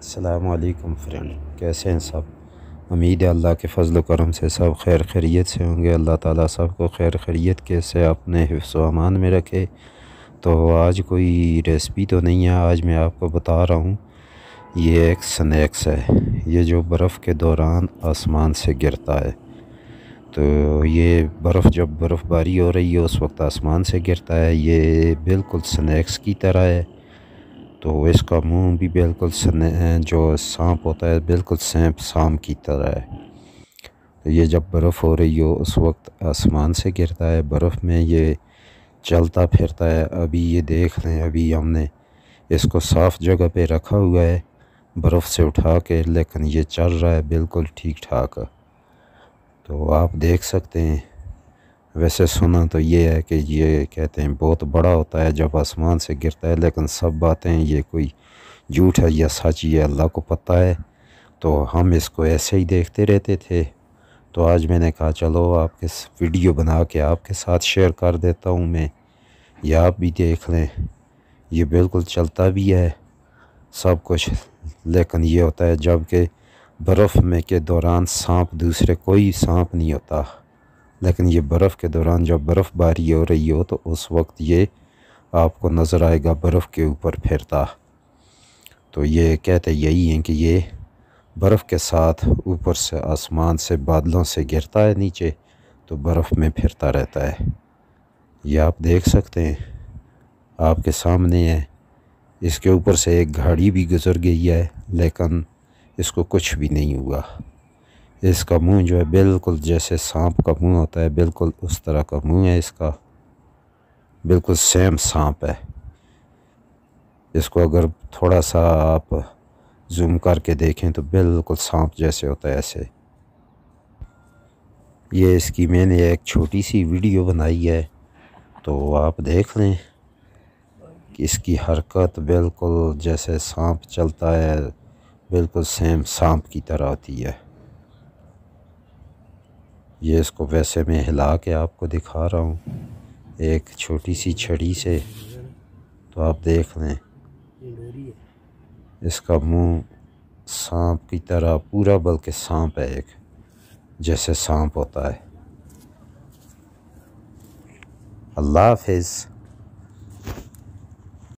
अलकुम friend कैसे हैं सब उम्मीद है अल्लाह के फजल करम से सब खैर खैरियत से होंगे अल्लाह ताला सब को खैर खैरियत कैसे अपने हिफ्स अमान में रखे तो आज कोई रेसिपी तो नहीं है आज मैं आपको बता रहा हूँ ये एक स्नैक्स है ये जो बर्फ़ के दौरान आसमान से गिरता है तो ये बर्फ़ जब बर्फ़बारी हो रही है उस वक्त आसमान से गिरता है ये बिल्कुल स्नैक्स की तरह है तो इसका मुंह भी बिल्कुल जो सांप होता है बिल्कुल सैंप सांप की तरह है तो ये जब बर्फ़ हो रही हो उस वक्त आसमान से गिरता है बर्फ़ में ये चलता फिरता है अभी ये देख लें अभी हमने इसको साफ़ जगह पे रखा हुआ है बर्फ़ से उठा के लेकिन ये चल रहा है बिल्कुल ठीक ठाक तो आप देख सकते हैं वैसे सुना तो ये है कि ये कहते हैं बहुत बड़ा होता है जब आसमान से गिरता है लेकिन सब बातें ये कोई झूठ है या सच ये अल्लाह को पता है तो हम इसको ऐसे ही देखते रहते थे तो आज मैंने कहा चलो आपके वीडियो बना के आपके साथ शेयर कर देता हूँ मैं ये आप भी देख लें ये बिल्कुल चलता भी है सब कुछ लेकिन ये होता है जबकि बर्फ़ में के दौरान सांप दूसरे कोई सांप नहीं होता लेकिन ये बर्फ़ के दौरान जब बर्फ़बारी हो रही हो तो उस वक्त ये आपको नज़र आएगा बर्फ़ के ऊपर फिरता तो ये कहते यही हैं कि ये बर्फ़ के साथ ऊपर से आसमान से बादलों से गिरता है नीचे तो बर्फ़ में फिरता रहता है ये आप देख सकते हैं आपके सामने है इसके ऊपर से एक घाड़ी भी गुज़र गई है लेकिन इसको कुछ भी नहीं हुआ इसका मुंह जो है बिल्कुल जैसे सांप का मुंह होता है बिल्कुल उस तरह का मुंह है इसका बिल्कुल सेम सांप है इसको अगर थोड़ा सा आप जूम करके देखें तो बिल्कुल सांप जैसे होता है ऐसे ये इसकी मैंने एक छोटी सी वीडियो बनाई है तो आप देख लें कि इसकी हरकत बिल्कुल जैसे सांप चलता है बिल्कुल सेम सांप की तरह होती है ये इसको वैसे में हिला के आपको दिखा रहा हूँ एक छोटी सी छड़ी से तो आप देख लें इसका मुंह सांप की तरह पूरा बल्कि सांप है एक जैसे सांप होता है अल्लाह हाफिज़